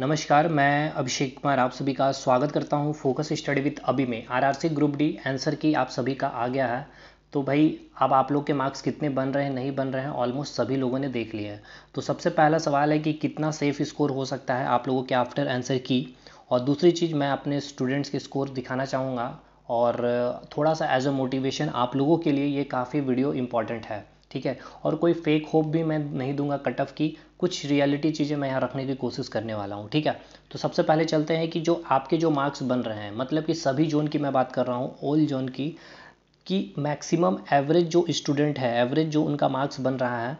नमस्कार मैं अभिषेक कुमार आप सभी का स्वागत करता हूं फोकस स्टडी विथ अभी में आरआरसी ग्रुप डी आंसर की आप सभी का आ गया है तो भाई अब आप लोग के मार्क्स कितने बन रहे हैं नहीं बन रहे हैं ऑलमोस्ट सभी लोगों ने देख लिया है तो सबसे पहला सवाल है कि कितना सेफ स्कोर हो सकता है आप लोगों के आफ्टर आंसर की और दूसरी चीज़ मैं अपने स्टूडेंट्स के स्कोर दिखाना चाहूँगा और थोड़ा सा एज अ मोटिवेशन आप लोगों के लिए ये काफ़ी वीडियो इम्पॉर्टेंट है ठीक है और कोई फेक होप भी मैं नहीं दूंगा कट ऑफ की कुछ रियलिटी चीज़ें मैं यहाँ रखने की कोशिश करने वाला हूँ ठीक है तो सबसे पहले चलते हैं कि जो आपके जो मार्क्स बन रहे हैं मतलब कि सभी जोन की मैं बात कर रहा हूँ ओल्ड जोन की कि मैक्सिमम एवरेज जो स्टूडेंट है एवरेज जो उनका मार्क्स बन रहा है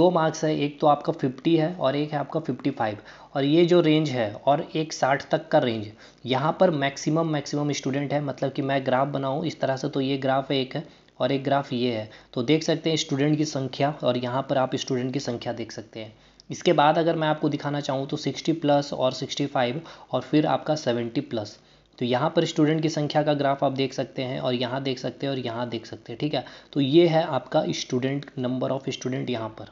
दो मार्क्स है एक तो आपका 50 है और एक है आपका 55 और ये जो रेंज है और एक 60 तक का रेंज यहाँ पर मैक्सिमम मैक्सिमम स्टूडेंट है मतलब कि मैं ग्राफ बनाऊँ इस तरह से तो ये ग्राफ है एक है और एक ग्राफ ये है तो देख सकते हैं स्टूडेंट की संख्या और यहाँ पर आप स्टूडेंट की संख्या देख सकते हैं इसके बाद अगर मैं आपको दिखाना चाहूँ तो 60 प्लस और 65 और फिर आपका 70 प्लस तो यहाँ पर स्टूडेंट की संख्या का ग्राफ आप देख सकते हैं और यहाँ देख सकते हैं और यहाँ देख सकते हैं ठीक है तो ये है आपका स्टूडेंट नंबर ऑफ स्टूडेंट यहाँ पर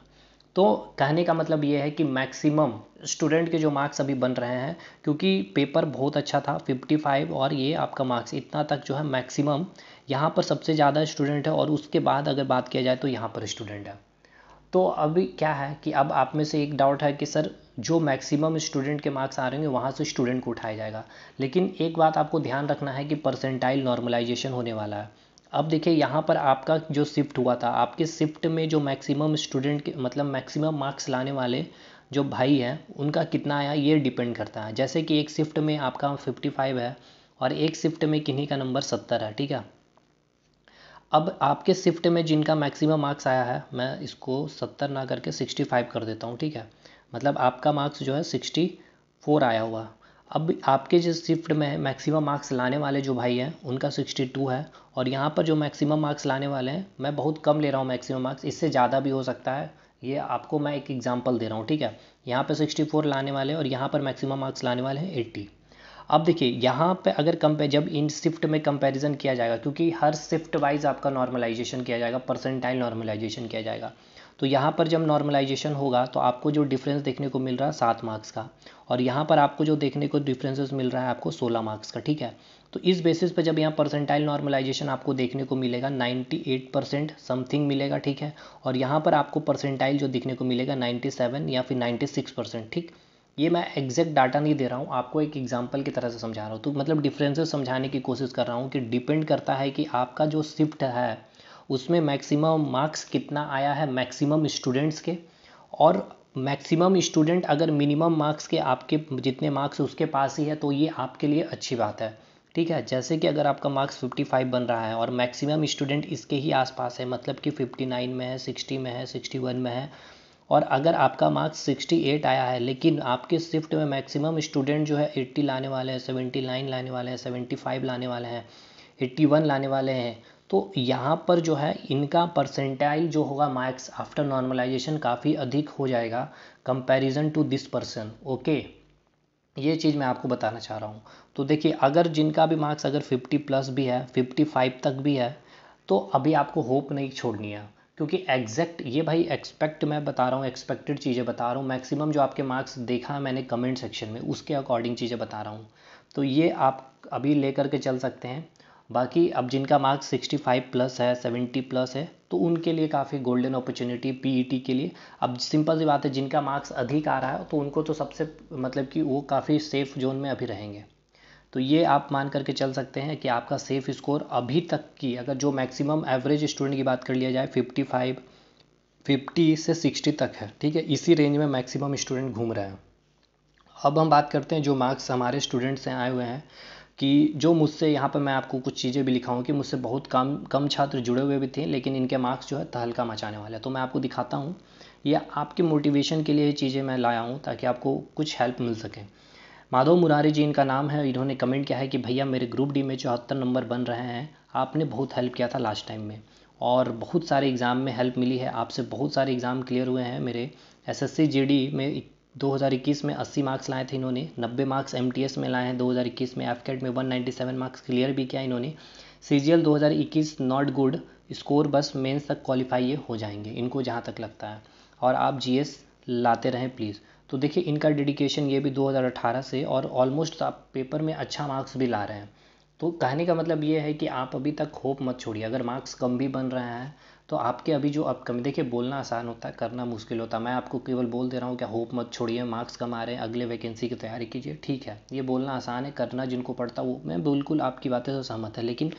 तो कहने का मतलब ये है कि मैक्सिमम स्टूडेंट के जो मार्क्स अभी बन रहे हैं क्योंकि पेपर बहुत अच्छा था 55 और ये आपका मार्क्स इतना तक जो है मैक्सिमम यहाँ पर सबसे ज़्यादा स्टूडेंट है और उसके बाद अगर बात किया जाए तो यहाँ पर स्टूडेंट है तो अभी क्या है कि अब आप में से एक डाउट है कि सर जो मैक्सिमम स्टूडेंट के मार्क्स आ रहे हैं वहाँ से स्टूडेंट को उठाया जाएगा लेकिन एक बात आपको ध्यान रखना है कि परसेंटाइल नॉर्मलाइजेशन होने वाला है अब देखिए यहाँ पर आपका जो शिफ्ट हुआ था आपके शिफ्ट में जो मैक्सिमम स्टूडेंट के मतलब मैक्सिमम मार्क्स लाने वाले जो भाई हैं उनका कितना आया ये डिपेंड करता है जैसे कि एक शिफ्ट में आपका फिफ्टी फाइव है और एक शिफ्ट में किन्हीं का नंबर सत्तर है ठीक है अब आपके शिफ्ट में जिनका मैक्सिमम मार्क्स आया है मैं इसको सत्तर ना करके सिक्सटी फाइव कर देता हूँ ठीक है मतलब आपका मार्क्स जो है सिक्सटी फोर आया हुआ अब आपके जिस शिफ्ट में मैक्सिमम मार्क्स लाने वाले जो भाई हैं उनका सिक्सटी टू है और यहाँ पर जो मैक्सिमम मार्क्स लाने वाले हैं मैं बहुत कम ले रहा हूँ मैक्सिमम मार्क्स इससे ज़्यादा भी हो सकता है ये आपको मैं एक एग्जांपल दे रहा हूँ ठीक है यहाँ पर 64 लाने वाले और यहाँ पर मैक्सिमम मार्क्स लाने वाले हैं एट्टी अब देखिए यहाँ पर अगर कंपे जब इन शिफ्ट में कंपेरिजन किया जाएगा क्योंकि हर शिफ्ट वाइज आपका नॉर्मलाइजेशन किया जाएगा परसेंटाइल नॉर्मलाइजेशन किया जाएगा तो यहाँ पर जब नॉर्मलाइजेशन होगा तो आपको जो डिफरेंस देखने को मिल रहा है सात मार्क्स का और यहाँ पर आपको जो देखने को डिफरेंसेस मिल रहा है आपको सोलह मार्क्स का ठीक है तो इस बेसिस पर जब यहाँ परसेंटाइल नॉर्मलाइजेशन आपको देखने को मिलेगा 98 परसेंट समथिंग मिलेगा ठीक है और यहाँ पर आपको परसेंटाइल जो देखने को मिलेगा 97 या फिर 96 परसेंट ठीक ये मैं एग्जैक्ट डाटा नहीं दे रहा हूँ आपको एक एग्जाम्पल की तरह से समझा रहा हूँ तो मतलब डिफरेंसेस समझाने की कोशिश कर रहा हूँ कि डिपेंड करता है कि आपका जो शिफ्ट है उसमें मैक्सिमम मार्क्स कितना आया है मैक्सिमम स्टूडेंट्स के और मैक्सिमम स्टूडेंट अगर मिनिमम मार्क्स के आपके जितने मार्क्स उसके पास ही है तो ये आपके लिए अच्छी बात है ठीक है जैसे कि अगर आपका मार्क्स 55 बन रहा है और मैक्सिमम स्टूडेंट इसके ही आसपास है मतलब कि 59 में है 60 में है 61 में है और अगर आपका मार्क्स 68 आया है लेकिन आपके शिफ्ट में मैक्सिमम स्टूडेंट जो है 80 लाने वाले हैं 79 लाने वाले हैं 75 लाने वाले हैं 81 लाने वाले हैं तो यहाँ पर जो है इनका परसेंटाइल जो होगा मार्क्स आफ्टर नॉर्मलाइजेशन काफ़ी अधिक हो जाएगा comparison to this person okay ये चीज़ मैं आपको बताना चाह रहा हूँ तो देखिए अगर जिनका भी मार्क्स अगर 50 प्लस भी है 55 तक भी है तो अभी आपको होप नहीं छोड़नी है क्योंकि एग्जैक्ट ये भाई एक्सपेक्ट मैं बता रहा हूँ एक्सपेक्टेड चीज़ें बता रहा हूँ मैक्सिमम जो आपके मार्क्स देखा मैंने कमेंट सेक्शन में उसके अकॉर्डिंग चीज़ें बता रहा हूँ तो ये आप अभी लेकर के चल सकते हैं बाकी अब जिनका मार्क्स 65 प्लस है 70 प्लस है तो उनके लिए काफ़ी गोल्डन अपॉर्चुनिटी पीईटी के लिए अब सिंपल सी बात है जिनका मार्क्स अधिक आ रहा है तो उनको तो सबसे मतलब कि वो काफ़ी सेफ जोन में अभी रहेंगे तो ये आप मान करके चल सकते हैं कि आपका सेफ स्कोर अभी तक की अगर जो मैक्सिमम एवरेज स्टूडेंट की बात कर लिया जाए 55 50 से 60 तक है ठीक है इसी रेंज में मैक्सिमम स्टूडेंट घूम रहे हैं अब हम बात करते हैं जो मार्क्स हमारे स्टूडेंट्स से आए हुए हैं कि जो मुझसे यहाँ पर मैं आपको कुछ चीज़ें भी लिखाऊँ कि मुझसे बहुत कम कम छात्र जुड़े हुए भी थे लेकिन इनके मार्क्स जो है तहलका मचाने वाले तो मैं आपको दिखाता हूँ या आपके मोटिवेशन के लिए चीज़ें मैं लाया हूँ ताकि आपको कुछ हेल्प मिल सके माधव मुरारी जी इनका नाम है इन्होंने कमेंट किया है कि भैया मेरे ग्रुप डी में चौहत्तर नंबर बन रहे हैं आपने बहुत हेल्प किया था लास्ट टाइम में और बहुत सारे एग्ज़ाम में हेल्प मिली है आपसे बहुत सारे एग्ज़ाम क्लियर हुए हैं मेरे एसएससी जीडी में 2021 में 80 मार्क्स लाए थे इन्होंने 90 मार्क्स एम में लाए हैं 2021 में एफकेट में 197 मार्क्स क्लियर भी किया इन्होंने C G 2021 not good score बस मेंस तक क्वालिफाई ये हो जाएंगे इनको जहाँ तक लगता है और आप जीएस लाते रहें प्लीज़ तो देखिए इनका डेडिकेशन ये भी 2018 से और ऑलमोस्ट आप पेपर में अच्छा मार्क्स भी ला रहे हैं तो कहने का मतलब ये है कि आप अभी तक होप मत छोड़िए अगर मार्क्स कम भी बन रहे हैं तो आपके अभी जो अपकमिंग देखिए बोलना आसान होता है करना मुश्किल होता है मैं आपको केवल बोल दे रहा हूँ क्या होप मत छोड़िए मार्क्स कमा रहे हैं अगले वैकेंसी की तैयारी कीजिए ठीक है ये बोलना आसान है करना जिनको पड़ता वो मैं बिल्कुल आपकी बातें से सहमत है लेकिन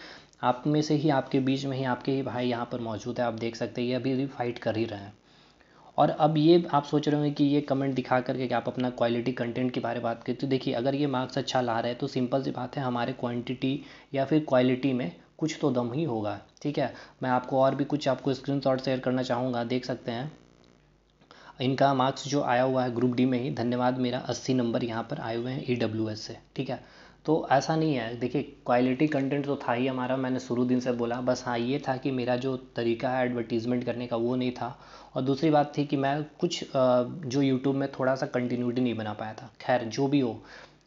आप में से ही आपके बीच में ही आपके ही भाई यहाँ पर मौजूद है आप देख सकते हैं ये अभी भी फाइट कर ही रहे हैं और अब ये आप सोच रहे होंगे कि ये कमेंट दिखा करके कि आप अपना क्वालिटी कंटेंट के बारे में बात करें तो देखिए अगर ये मार्क्स अच्छा ला रहे हैं तो सिंपल सी बात है हमारे क्वांटिटी या फिर क्वालिटी में कुछ तो दम ही होगा ठीक है मैं आपको और भी कुछ आपको स्क्रीन शेयर करना चाहूँगा देख सकते हैं इनका मार्क्स जो आया हुआ है ग्रुप डी में ही धन्यवाद मेरा अस्सी नंबर यहाँ पर आए हुए हैं ई डब्ल्यू एस से ठीक है तो ऐसा नहीं है देखिए क्वालिटी कंटेंट तो था ही हमारा मैंने शुरू दिन से बोला बस हाँ ये था कि मेरा जो तरीका है एडवर्टीज़मेंट करने का वो नहीं था और दूसरी बात थी कि मैं कुछ जो यूट्यूब में थोड़ा सा कंटिन्यूटी नहीं बना पाया था खैर जो भी हो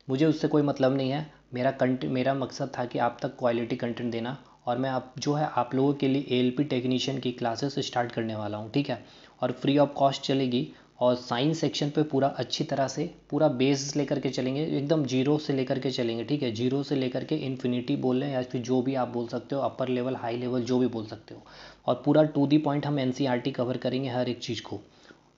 मुझे उससे कोई मतलब नहीं है मेरा कंटेंट मेरा मकसद था कि आप तक क्वालिटी कंटेंट देना और मैं आप जो है आप लोगों के लिए एल टेक्नीशियन की क्लासेस स्टार्ट करने वाला हूँ ठीक है और फ्री ऑफ कॉस्ट चलेगी और साइंस सेक्शन पे पूरा अच्छी तरह से पूरा बेस लेकर के चलेंगे एकदम जीरो से लेकर के चलेंगे ठीक है जीरो से लेकर के इन्फिनिटी बोल रहे या फिर जो भी आप बोल सकते हो अपर लेवल हाई लेवल जो भी बोल सकते हो और पूरा टू दी पॉइंट हम एन कवर e करेंगे हर एक चीज़ को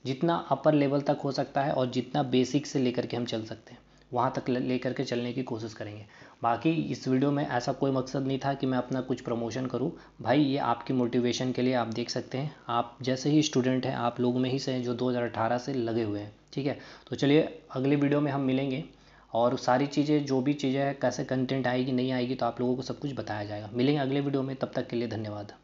जितना अपर लेवल तक हो सकता है और जितना बेसिक से लेकर के हम चल सकते हैं वहाँ तक ले करके चलने की कोशिश करेंगे बाकी इस वीडियो में ऐसा कोई मकसद नहीं था कि मैं अपना कुछ प्रमोशन करूँ भाई ये आपकी मोटिवेशन के लिए आप देख सकते हैं आप जैसे ही स्टूडेंट हैं आप लोग में ही से हैं जो 2018 से लगे हुए हैं ठीक है तो चलिए अगले वीडियो में हम मिलेंगे और सारी चीज़ें जो भी चीज़ें हैं कैसे कंटेंट आएगी नहीं आएगी तो आप लोगों को सब कुछ बताया जाएगा मिलेंगे अगले वीडियो में तब तक के लिए धन्यवाद